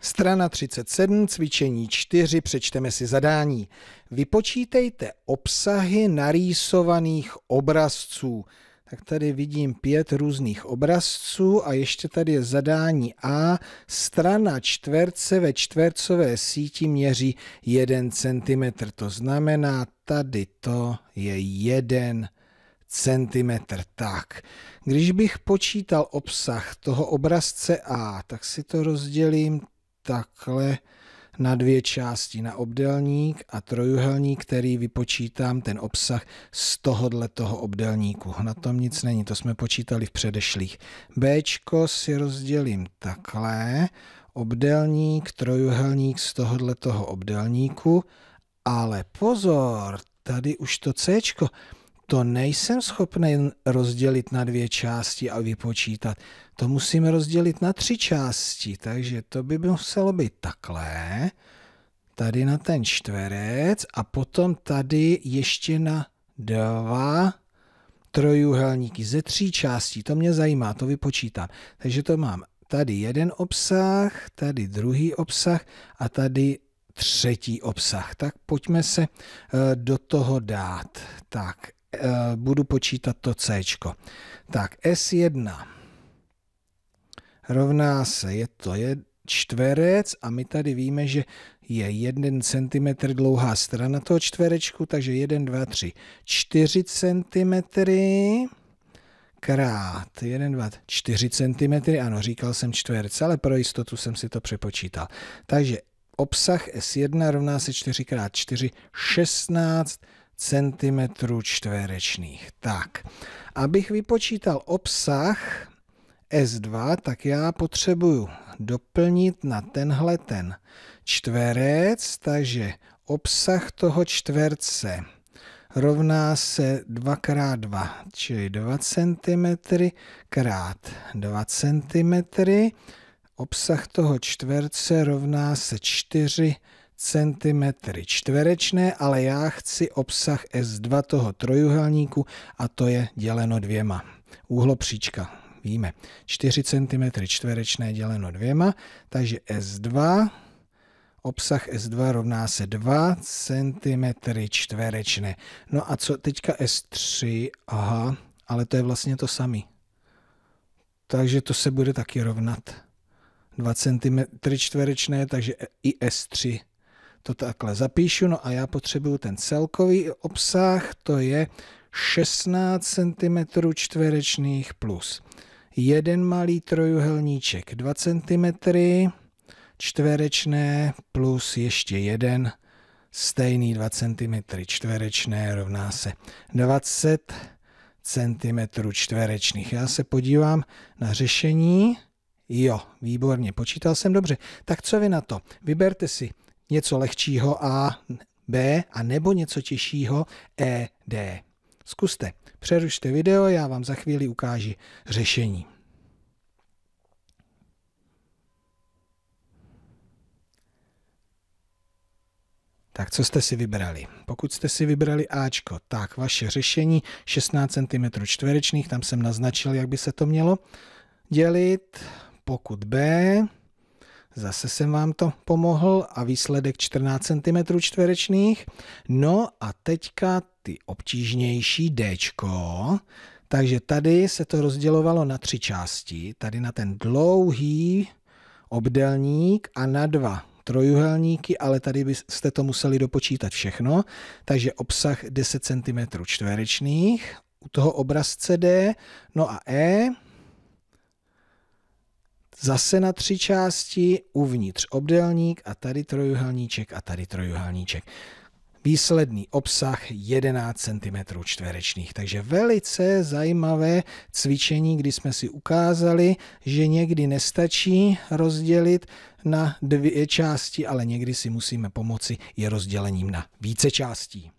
Strana 37, cvičení 4, přečteme si zadání. Vypočítejte obsahy narýsovaných obrazců. Tak tady vidím pět různých obrazců a ještě tady je zadání A. Strana čtverce ve čtvercové síti měří 1 cm. To znamená, tady to je 1 cm. Tak, když bych počítal obsah toho obrazce A, tak si to rozdělím takhle na dvě části, na obdelník a trojuhelník, který vypočítám ten obsah z tohohle toho obdelníku. Na tom nic není, to jsme počítali v předešlých. B si rozdělím takhle, obdelník, trojuhelník z tohohle toho obdelníku, ale pozor, tady už to Cčko, to nejsem schopný rozdělit na dvě části a vypočítat. To musím rozdělit na tři části, takže to by muselo být takhle, tady na ten čtverec a potom tady ještě na dva trojuhelníky ze tří částí. To mě zajímá, to vypočítám. Takže to mám tady jeden obsah, tady druhý obsah a tady třetí obsah. Tak pojďme se eh, do toho dát. Tak Eh, budu počítat to C. Tak S1 rovná se, je to je čtverec a my tady víme, že je 1 cm dlouhá strana toho čtverečku, takže 1, 2, 3, 4 cm krát 1, 2, 4 cm, ano, říkal jsem čtverec, ale pro jistotu jsem si to přepočítal. Takže obsah S1 rovná se 4 krát 4, 16 cm čtverečných. Tak, abych vypočítal obsah S2, tak já potřebuju doplnit na tenhle ten čtverec, takže obsah toho čtverce rovná se 2x2, čili 2 cm x 2 cm. Obsah toho čtverce rovná se 4 cm, cm čtverečné, ale já chci obsah S2 toho trojuhelníku a to je děleno dvěma. úhlopříčka víme, 4 cm čtverečné děleno dvěma, takže S2 obsah S2 rovná se 2 cm čtverečné. No a co teďka S3? Aha, ale to je vlastně to samé. Takže to se bude taky rovnat. 2 cm čtverečné, takže i S3 to takhle zapíšu, no a já potřebuju ten celkový obsah, to je 16 cm čtverečných plus jeden malý trojuhelníček 2 cm čtverečné plus ještě jeden stejný 2 cm čtverečné rovná se 20 cm čtverečných. Já se podívám na řešení. Jo, výborně, počítal jsem dobře. Tak co vy na to? Vyberte si něco lehčího A, B a nebo něco těžšího E, D. Zkuste, přerušte video, já vám za chvíli ukážu řešení. Tak co jste si vybrali? Pokud jste si vybrali Ačko, tak vaše řešení 16 cm čtverečných, tam jsem naznačil, jak by se to mělo dělit. Pokud B, Zase jsem vám to pomohl a výsledek 14 cm čtverečných. No a teďka ty obtížnější D. Takže tady se to rozdělovalo na tři části. Tady na ten dlouhý obdelník a na dva trojuhelníky, ale tady byste to museli dopočítat všechno. Takže obsah 10 cm čtverečných, u toho obrazce D, no a E zase na tři části, uvnitř obdélník a tady trojuhelníček a tady trojuhelníček. Výsledný obsah 11 cm čtverečných. Takže velice zajímavé cvičení, kdy jsme si ukázali, že někdy nestačí rozdělit na dvě části, ale někdy si musíme pomoci je rozdělením na více částí.